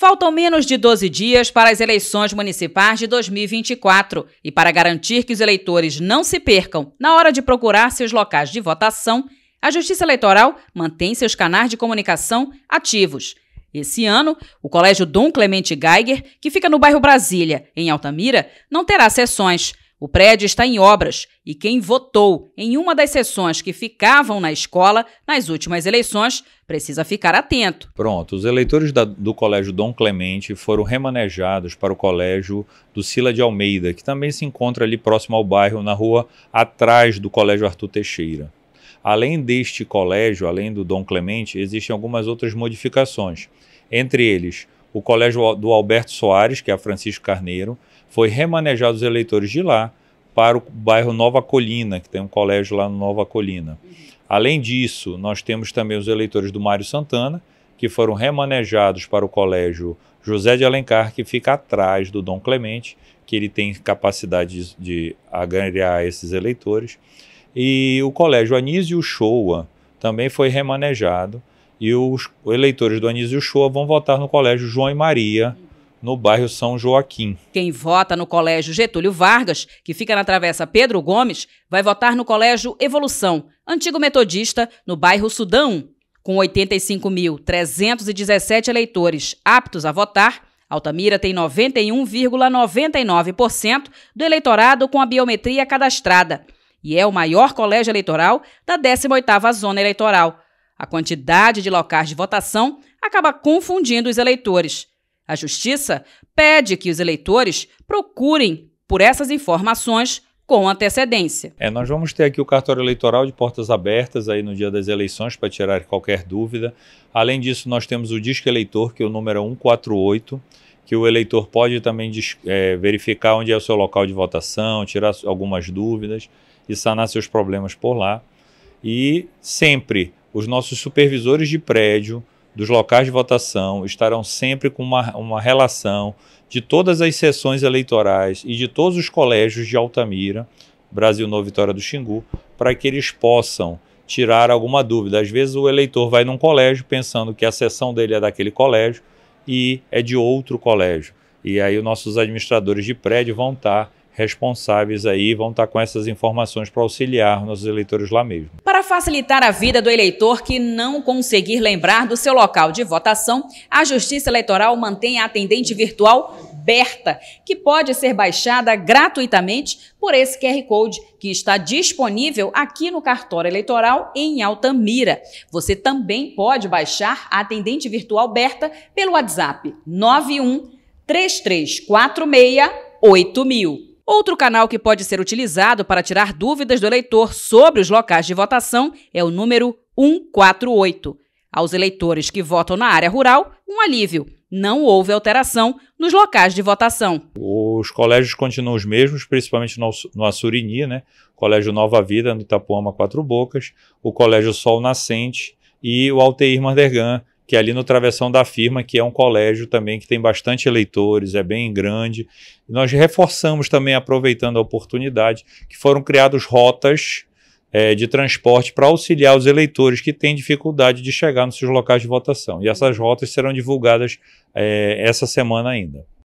Faltam menos de 12 dias para as eleições municipais de 2024 e para garantir que os eleitores não se percam na hora de procurar seus locais de votação, a Justiça Eleitoral mantém seus canais de comunicação ativos. Esse ano, o Colégio Dom Clemente Geiger, que fica no bairro Brasília, em Altamira, não terá sessões. O prédio está em obras e quem votou em uma das sessões que ficavam na escola nas últimas eleições precisa ficar atento. Pronto, os eleitores da, do Colégio Dom Clemente foram remanejados para o Colégio do Sila de Almeida, que também se encontra ali próximo ao bairro, na rua atrás do Colégio Arthur Teixeira. Além deste colégio, além do Dom Clemente, existem algumas outras modificações. Entre eles, o colégio do Alberto Soares, que é a Francisco Carneiro, foi remanejado os eleitores de lá para o bairro Nova Colina, que tem um colégio lá no Nova Colina. Além disso, nós temos também os eleitores do Mário Santana, que foram remanejados para o colégio José de Alencar, que fica atrás do Dom Clemente, que ele tem capacidade de, de agregar esses eleitores. E o colégio Anísio Shoa também foi remanejado e os eleitores do Anísio Shoa vão votar no Colégio João e Maria, no bairro São Joaquim. Quem vota no Colégio Getúlio Vargas, que fica na Travessa Pedro Gomes, vai votar no Colégio Evolução, antigo metodista, no bairro Sudão. Com 85.317 eleitores aptos a votar, Altamira tem 91,99% do eleitorado com a biometria cadastrada e é o maior colégio eleitoral da 18ª Zona Eleitoral a quantidade de locais de votação acaba confundindo os eleitores. A Justiça pede que os eleitores procurem por essas informações com antecedência. É, nós vamos ter aqui o cartório eleitoral de portas abertas aí no dia das eleições para tirar qualquer dúvida. Além disso, nós temos o disco eleitor, que é o número 148, que o eleitor pode também é, verificar onde é o seu local de votação, tirar algumas dúvidas e sanar seus problemas por lá. E sempre os nossos supervisores de prédio, dos locais de votação, estarão sempre com uma, uma relação de todas as sessões eleitorais e de todos os colégios de Altamira, Brasil Novo Vitória do Xingu, para que eles possam tirar alguma dúvida. Às vezes o eleitor vai num colégio pensando que a sessão dele é daquele colégio e é de outro colégio. E aí os nossos administradores de prédio vão estar responsáveis aí vão estar tá com essas informações para auxiliar nossos eleitores lá mesmo. Para facilitar a vida do eleitor que não conseguir lembrar do seu local de votação, a Justiça Eleitoral mantém a atendente virtual Berta, que pode ser baixada gratuitamente por esse QR Code que está disponível aqui no cartório eleitoral em Altamira. Você também pode baixar a atendente virtual Berta pelo WhatsApp 91 3346 8000. Outro canal que pode ser utilizado para tirar dúvidas do eleitor sobre os locais de votação é o número 148. Aos eleitores que votam na área rural, um alívio. Não houve alteração nos locais de votação. Os colégios continuam os mesmos, principalmente no, no Assurini, né? Colégio Nova Vida, no Itapuama Quatro Bocas, o Colégio Sol Nascente e o Alteir Mandergan, que é ali no Travessão da Firma, que é um colégio também que tem bastante eleitores, é bem grande. E nós reforçamos também, aproveitando a oportunidade, que foram criadas rotas é, de transporte para auxiliar os eleitores que têm dificuldade de chegar nos seus locais de votação. E essas rotas serão divulgadas é, essa semana ainda.